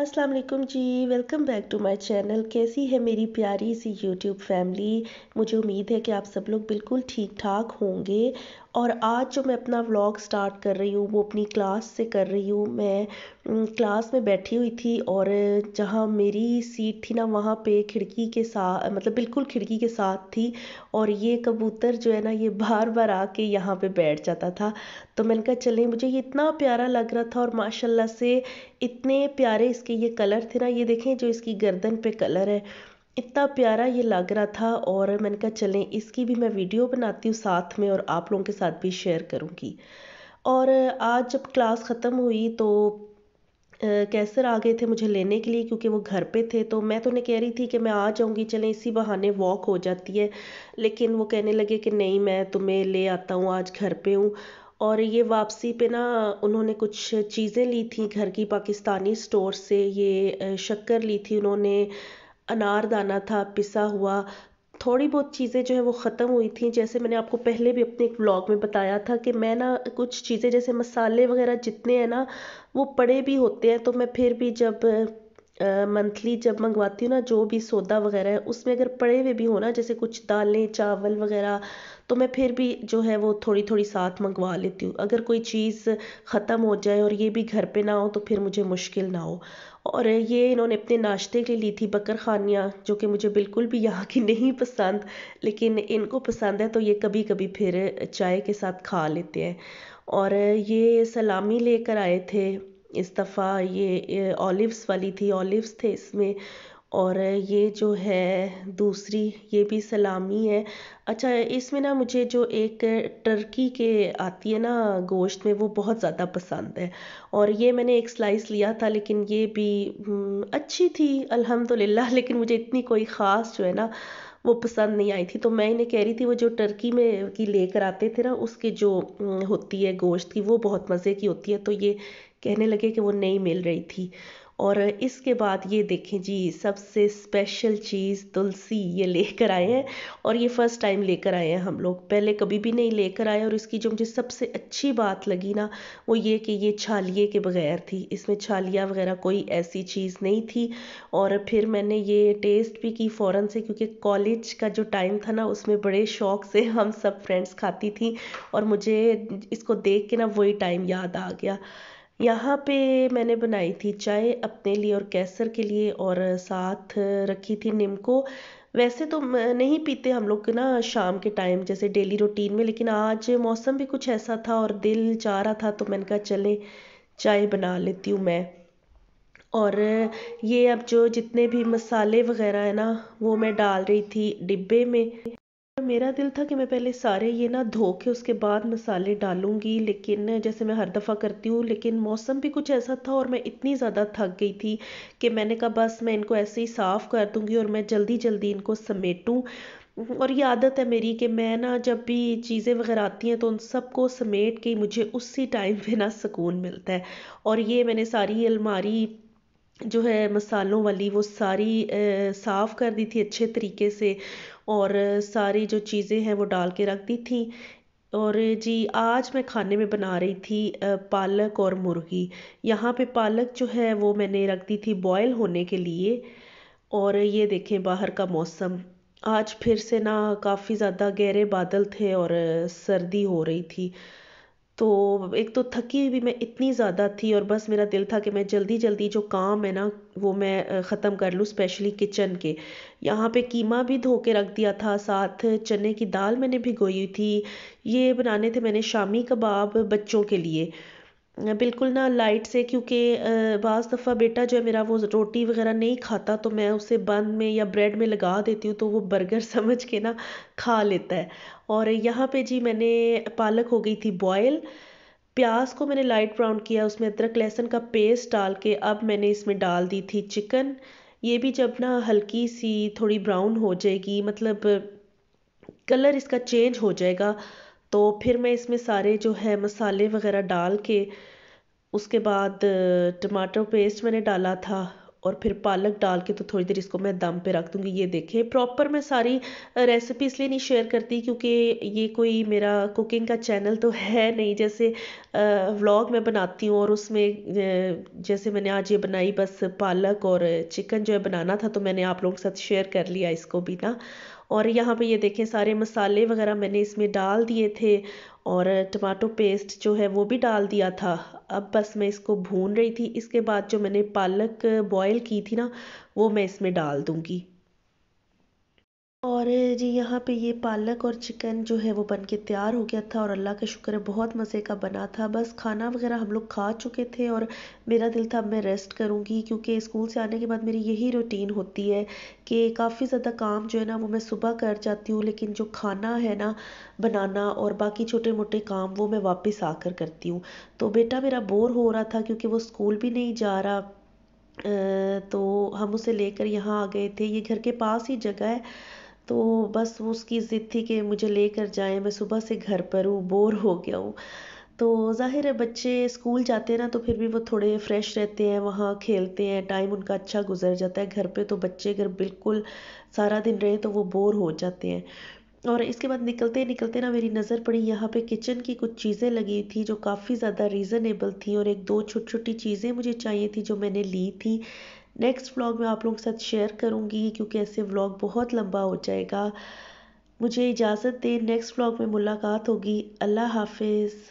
अस्सलाम वालेकुम जी welcome back to my channel कैसी है मेरी प्यारी सी यूट्यूब फैमिली मुझे उम्मीद है कि आप सब लोग बिल्कुल ठीक ठाक होंगे और आज जो मैं अपना व्लॉग स्टार्ट कर रही हूँ वो अपनी क्लास से कर रही हूँ मैं क्लास में बैठी हुई थी और जहाँ मेरी सीट थी ना वहाँ पे खिड़की के साथ मतलब बिल्कुल खिड़की के साथ थी और ये कबूतर जो है ना ये बार बार आके यहाँ पे बैठ जाता था तो मैंने कहा चलें मुझे ये इतना प्यारा लग रहा था और माशाल्लाह से इतने प्यारे इसके ये कलर थे ना ये देखें जो इसकी गर्दन पे कलर है इतना प्यारा ये लग रहा था और मैंने कहा चलें इसकी भी मैं वीडियो बनाती हूँ साथ में और आप लोगों के साथ भी शेयर करूँगी और आज जब क्लास ख़त्म हुई तो कैसर आ गए थे मुझे लेने के लिए क्योंकि वो घर पे थे तो मैं तो उन्हें कह रही थी कि मैं आ जाऊंगी चलें इसी बहाने वॉक हो जाती है लेकिन वो कहने लगे कि नहीं मैं तुम्हें ले आता हूँ आज घर पे हूँ और ये वापसी पे ना उन्होंने कुछ चीज़ें ली थी घर की पाकिस्तानी स्टोर से ये शक्कर ली थी उन्होंने अनारदाना था पिसा हुआ थोड़ी बहुत चीज़ें जो है वो ख़त्म हुई थी जैसे मैंने आपको पहले भी अपने एक व्लॉग में बताया था कि मैं ना कुछ चीज़ें जैसे मसाले वगैरह जितने हैं ना वो पड़े भी होते हैं तो मैं फिर भी जब मंथली जब मंगवाती हूँ ना जो भी सौदा वगैरह है उसमें अगर पड़े हुए भी हो ना जैसे कुछ दालें चावल वगैरह तो मैं फिर भी जो है वो थोड़ी थोड़ी साथ मंगवा लेती हूँ अगर कोई चीज़ ख़त्म हो जाए और ये भी घर पे ना हो तो फिर मुझे मुश्किल ना हो और ये इन्होंने अपने नाश्ते के लिए ली थी बकर खानियाँ जो कि मुझे बिल्कुल भी यहाँ की नहीं पसंद लेकिन इनको पसंद है तो ये कभी कभी फिर चाय के साथ खा लेते हैं और ये सलामी लेकर आए थे इस दफ़ा ये, ये ऑलिव्स वाली थी ऑलिव्स थे इसमें और ये जो है दूसरी ये भी सलामी है अच्छा इसमें ना मुझे जो एक टर्की के आती है ना गोश्त में वो बहुत ज़्यादा पसंद है और ये मैंने एक स्लाइस लिया था लेकिन ये भी हम्म, अच्छी थी अल्हम्दुलिल्लाह लेकिन मुझे इतनी कोई ख़ास जो है ना वो पसंद नहीं आई थी तो मैं इन्हें कह रही थी वो जो टर्की में की लेकर आते थे ना उसके जो हम्म, होती है गोश्त की वो बहुत मज़े की होती है तो ये कहने लगे कि वो नहीं मिल रही थी और इसके बाद ये देखें जी सबसे स्पेशल चीज़ तुलसी ये लेकर आए हैं और ये फ़र्स्ट टाइम लेकर आए हैं हम लोग पहले कभी भी नहीं लेकर आए और इसकी जो मुझे सबसे अच्छी बात लगी ना वो ये कि ये छालिए के बगैर थी इसमें छालिया वगैरह कोई ऐसी चीज़ नहीं थी और फिर मैंने ये टेस्ट भी की फ़ौर से क्योंकि कॉलेज का जो टाइम था ना उसमें बड़े शौक से हम सब फ्रेंड्स खाती थी और मुझे इसको देख के ना वही टाइम याद आ गया यहाँ पे मैंने बनाई थी चाय अपने लिए और कैसर के लिए और साथ रखी थी को वैसे तो नहीं पीते हम लोग ना शाम के टाइम जैसे डेली रूटीन में लेकिन आज मौसम भी कुछ ऐसा था और दिल चाह रहा था तो मैंने कहा चले चाय बना लेती हूँ मैं और ये अब जो जितने भी मसाले वगैरह है ना वो मैं डाल रही थी डिब्बे में मेरा दिल था कि मैं पहले सारे ये ना धो के उसके बाद मसाले डालूंगी लेकिन जैसे मैं हर दफ़ा करती हूँ लेकिन मौसम भी कुछ ऐसा था और मैं इतनी ज़्यादा थक गई थी कि मैंने कहा बस मैं इनको ऐसे ही साफ़ कर दूंगी और मैं जल्दी जल्दी इनको समेटूँ और ये आदत है मेरी कि मैं ना जब भी चीज़ें वगैरह आती हैं तो उन सबको समेट के मुझे उसी टाइम पर ना सुकून मिलता है और ये मैंने सारी अलमारी जो है मसालों वाली वो सारी साफ़ कर दी थी अच्छे तरीके से और सारी जो चीज़ें हैं वो डाल के रख दी थी और जी आज मैं खाने में बना रही थी पालक और मुर्गी यहाँ पे पालक जो है वो मैंने रख दी थी बॉयल होने के लिए और ये देखें बाहर का मौसम आज फिर से ना काफ़ी ज़्यादा गहरे बादल थे और सर्दी हो रही थी तो एक तो थकी भी मैं इतनी ज़्यादा थी और बस मेरा दिल था कि मैं जल्दी जल्दी जो काम है ना वो मैं ख़त्म कर लूँ स्पेशली किचन के यहाँ पे कीमा भी धो के रख दिया था साथ चने की दाल मैंने भिगोई थी ये बनाने थे मैंने शामी कबाब बच्चों के लिए बिल्कुल ना लाइट से क्योंकि बाज़ दफ़ा बेटा जो है मेरा वो रोटी वगैरह नहीं खाता तो मैं उसे बन में या ब्रेड में लगा देती हूँ तो वो बर्गर समझ के ना खा लेता है और यहाँ पे जी मैंने पालक हो गई थी बॉयल प्याज को मैंने लाइट ब्राउन किया उसमें अदरक लहसुन का पेस्ट डाल के अब मैंने इसमें डाल दी थी चिकन ये भी जब ना हल्की सी थोड़ी ब्राउन हो जाएगी मतलब कलर इसका चेंज हो जाएगा तो फिर मैं इसमें सारे जो है मसाले वगैरह डाल के उसके बाद टमाटर पेस्ट मैंने डाला था और फिर पालक डाल के तो थोड़ी देर इसको मैं दम पे रख दूँगी ये देखें प्रॉपर मैं सारी रेसिपी इसलिए नहीं शेयर करती क्योंकि ये कोई मेरा कुकिंग का चैनल तो है नहीं जैसे व्लॉग मैं बनाती हूँ और उसमें जैसे मैंने आज ये बनाई बस पालक और चिकन जो है बनाना था तो मैंने आप लोगों के साथ शेयर कर लिया इसको बिना और यहाँ पे ये देखें सारे मसाले वगैरह मैंने इसमें डाल दिए थे और टमाटो पेस्ट जो है वो भी डाल दिया था अब बस मैं इसको भून रही थी इसके बाद जो मैंने पालक बॉयल की थी ना वो मैं इसमें डाल दूँगी और जी यहाँ पे ये पालक और चिकन जो है वो बन के तैयार हो गया था और अल्लाह का शुक्र है बहुत मज़े का बना था बस खाना वगैरह हम लोग खा चुके थे और मेरा दिल था मैं रेस्ट करूँगी क्योंकि स्कूल से आने के बाद मेरी यही रूटीन होती है कि काफ़ी ज़्यादा काम जो है ना वो मैं सुबह कर जाती हूँ लेकिन जो खाना है ना बनाना और बाकी छोटे मोटे काम वो मैं वापस आकर करती हूँ तो बेटा मेरा बोर हो रहा था क्योंकि वो स्कूल भी नहीं जा रहा तो हम उसे लेकर यहाँ आ गए थे ये घर के पास ही जगह है तो बस वो उसकी ज़िद थी कि मुझे लेकर जाए मैं सुबह से घर पर हूँ बोर हो गया हूँ तो ज़ाहिर है बच्चे स्कूल जाते हैं ना तो फिर भी वो थोड़े फ्रेश रहते हैं वहाँ खेलते हैं टाइम उनका अच्छा गुजर जाता है घर पे तो बच्चे अगर बिल्कुल सारा दिन रहे तो वो बोर हो जाते हैं और इसके बाद निकलते निकलते ना मेरी नज़र पड़ी यहाँ पे किचन की कुछ चीज़ें लगी थी जो काफ़ी ज़्यादा रीज़नेबल थी और एक दो छोटी छोटी चीज़ें मुझे चाहिए थी जो मैंने ली थी नेक्स्ट व्लॉग में आप लोगों के साथ शेयर करूँगी क्योंकि ऐसे व्लॉग बहुत लंबा हो जाएगा मुझे इजाज़त दें नेक्स्ट व्लॉग में मुलाकात होगी अल्लाह हाफिज़